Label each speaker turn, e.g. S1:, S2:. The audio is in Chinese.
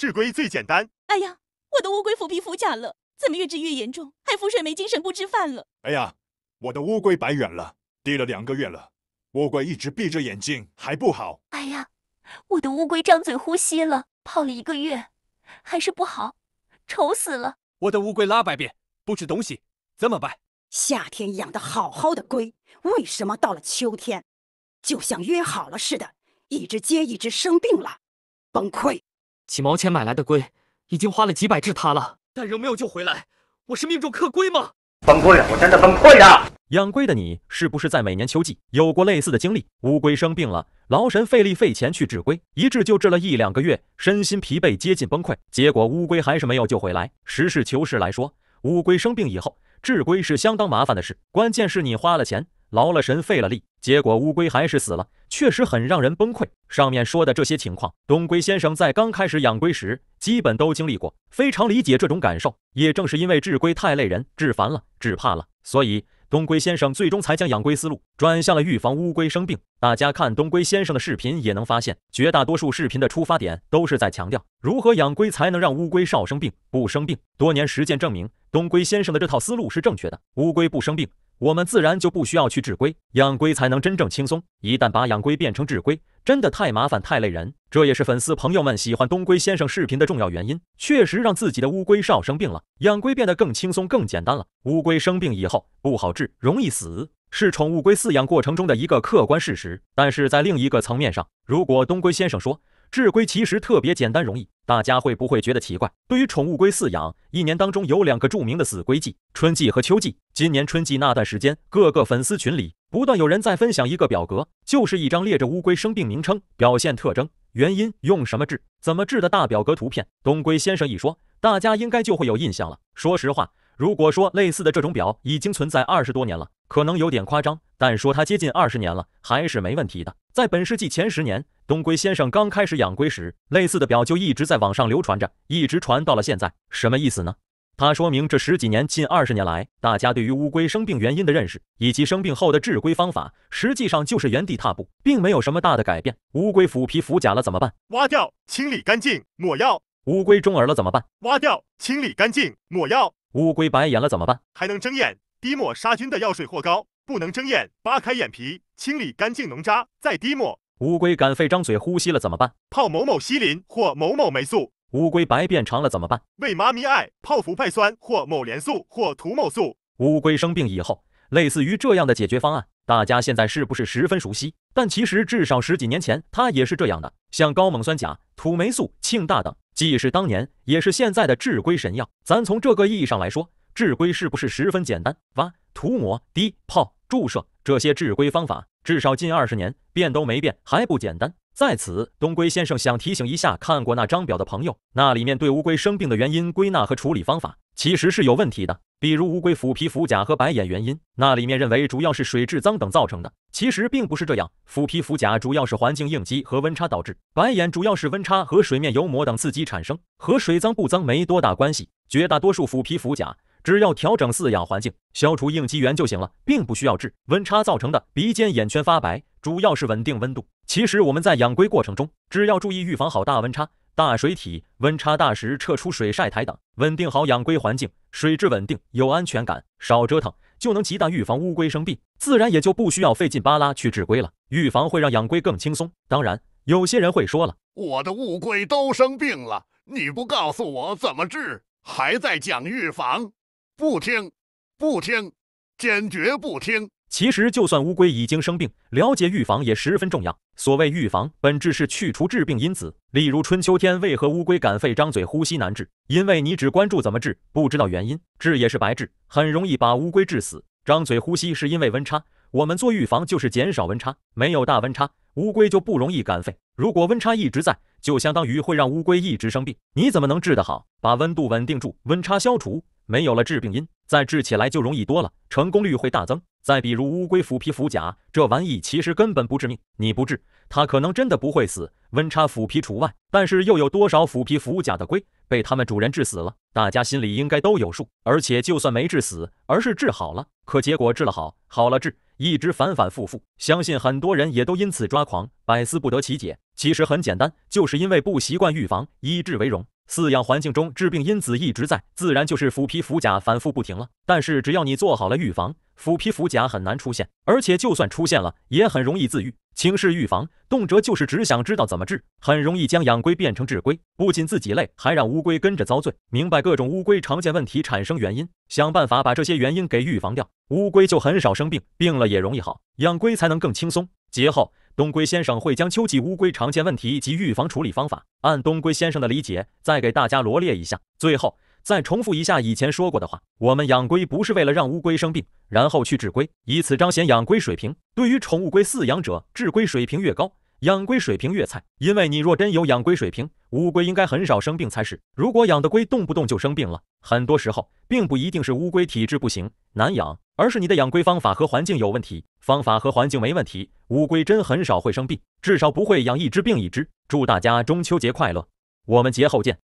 S1: 治龟最简单。哎呀，我的乌龟腐皮腐甲了，怎么越治越严重，还浮水没精神不吃饭了。哎呀，我的乌龟白远了，滴了两个月了，乌龟一直闭着眼睛，还不好。哎呀，我的乌龟张嘴呼吸了，泡了一个月，还是不好，愁死了。我的乌龟拉白便，不吃东西，怎么办？夏天养的好好的龟，为什么到了秋天，就像约好了似的，一只接一只生病了，崩溃。几毛钱买来的龟，已经花了几百治它了，但仍没有救回来。我是命中克龟吗？
S2: 崩溃！我真的崩溃了。
S1: 养龟的你，是不是在每年秋季有过类似的经历？乌龟生病了，劳神费力费钱去治龟，一治就治了一两个月，身心疲惫，接近崩溃，结果乌龟还是没有救回来。实事求是来说，乌龟生病以后治龟是相当麻烦的事，关键是你花了钱，劳了神，费了力。结果乌龟还是死了，确实很让人崩溃。上面说的这些情况，东龟先生在刚开始养龟时基本都经历过，非常理解这种感受。也正是因为治龟太累人，治烦了，治怕了，所以东龟先生最终才将养龟思路转向了预防乌龟生病。大家看东龟先生的视频也能发现，绝大多数视频的出发点都是在强调如何养龟才能让乌龟少生病、不生病。多年实践证明，东龟先生的这套思路是正确的，乌龟不生病。我们自然就不需要去治龟，养龟才能真正轻松。一旦把养龟变成治龟，真的太麻烦太累人。这也是粉丝朋友们喜欢东龟先生视频的重要原因。确实让自己的乌龟少生病了，养龟变得更轻松更简单了。乌龟生病以后不好治，容易死，是宠物龟饲养过程中的一个客观事实。但是在另一个层面上，如果东龟先生说，治龟其实特别简单容易，大家会不会觉得奇怪？对于宠物龟饲养，一年当中有两个著名的死龟季，春季和秋季。今年春季那段时间，各个粉丝群里不断有人在分享一个表格，就是一张列着乌龟生病名称、表现特征、原因、用什么治、怎么治的大表格图片。东龟先生一说，大家应该就会有印象了。说实话，如果说类似的这种表已经存在二十多年了。可能有点夸张，但说它接近二十年了，还是没问题的。在本世纪前十年，东龟先生刚开始养龟时，类似的表就一直在网上流传着，一直传到了现在。什么意思呢？它说明这十几年、近二十年来，大家对于乌龟生病原因的认识，以及生病后的治龟方法，实际上就是原地踏步，并没有什么大的改变。乌龟腐皮腐甲了怎么办？挖掉，清理干净，抹药。乌龟中耳了怎么办？挖掉，清理干净，抹药。乌龟白眼了怎么办？还能睁眼。滴墨杀菌的药水或膏，不能睁眼，扒开眼皮，清理干净脓渣，再滴墨。乌龟干肺张嘴呼吸了怎么办？泡某某西林或某某霉素。乌龟白变长了怎么办？喂妈咪爱，泡芙派酸或某联素或涂某素。乌龟生病以后，类似于这样的解决方案，大家现在是不是十分熟悉？但其实至少十几年前，它也是这样的。像高锰酸钾、土霉素、庆大等，既是当年也是现在的治龟神药。咱从这个意义上来说。治龟是不是十分简单？挖、涂抹、滴、泡、注射这些治龟方法，至少近二十年变都没变，还不简单？在此，东龟先生想提醒一下看过那张表的朋友，那里面对乌龟生病的原因归纳和处理方法，其实是有问题的。比如乌龟腐皮腐甲和白眼原因，那里面认为主要是水质脏等造成的，其实并不是这样。腐皮腐甲主要是环境应激和温差导致，白眼主要是温差和水面油膜等刺激产生，和水脏不脏没多大关系。绝大多数腐皮腐甲。只要调整饲养环境，消除应激源就行了，并不需要治温差造成的鼻尖、眼圈发白，主要是稳定温度。其实我们在养龟过程中，只要注意预防好大温差、大水体温差大时撤出水晒台等，稳定好养龟环境，水质稳定有安全感，少折腾就能极大预防乌龟生病，自然也就不需要费劲巴拉去治龟了。预防会让养龟更轻松。当然，有些人会说了，我的乌龟都生病了，你不告诉我怎么治，还在讲预防？不听，不听，坚决不听。其实，就算乌龟已经生病，了解预防也十分重要。所谓预防，本质是去除致病因子。例如，春秋天为何乌龟敢肺张嘴呼吸难治？因为你只关注怎么治，不知道原因，治也是白治，很容易把乌龟治死。张嘴呼吸是因为温差，我们做预防就是减少温差，没有大温差，乌龟就不容易敢肺。如果温差一直在，就相当于会让乌龟一直生病。你怎么能治得好？把温度稳定住，温差消除。没有了致病因，再治起来就容易多了，成功率会大增。再比如乌龟腐皮腐甲，这玩意其实根本不致命，你不治它可能真的不会死，温差腐皮除外。但是又有多少腐皮腐甲的龟被它们主人治死了？大家心里应该都有数。而且就算没治死，而是治好了，可结果治了好，好了治，一直反反复复，相信很多人也都因此抓狂，百思不得其解。其实很简单，就是因为不习惯预防，以治为荣。饲养环境中致病因子一直在，自然就是腐皮腐甲反复不停了。但是只要你做好了预防，腐皮腐甲很难出现，而且就算出现了，也很容易自愈。轻视预防，动辄就是只想知道怎么治，很容易将养龟变成治龟，不仅自己累，还让乌龟跟着遭罪。明白各种乌龟常见问题产生原因，想办法把这些原因给预防掉，乌龟就很少生病，病了也容易好，养龟才能更轻松。节后。东龟先生会将秋季乌龟常见问题及预防处理方法，按东龟先生的理解，再给大家罗列一下。最后再重复一下以前说过的话：我们养龟不是为了让乌龟生病，然后去治龟，以此彰显养龟水平。对于宠物龟饲养者，治龟水平越高，养龟水平越菜。因为你若真有养龟水平，乌龟应该很少生病才是。如果养的龟动不动就生病了，很多时候并不一定是乌龟体质不行难养，而是你的养龟方法和环境有问题。方法和环境没问题，乌龟真很少会生病，至少不会养一只病一只。祝大家中秋节快乐，我们节后见。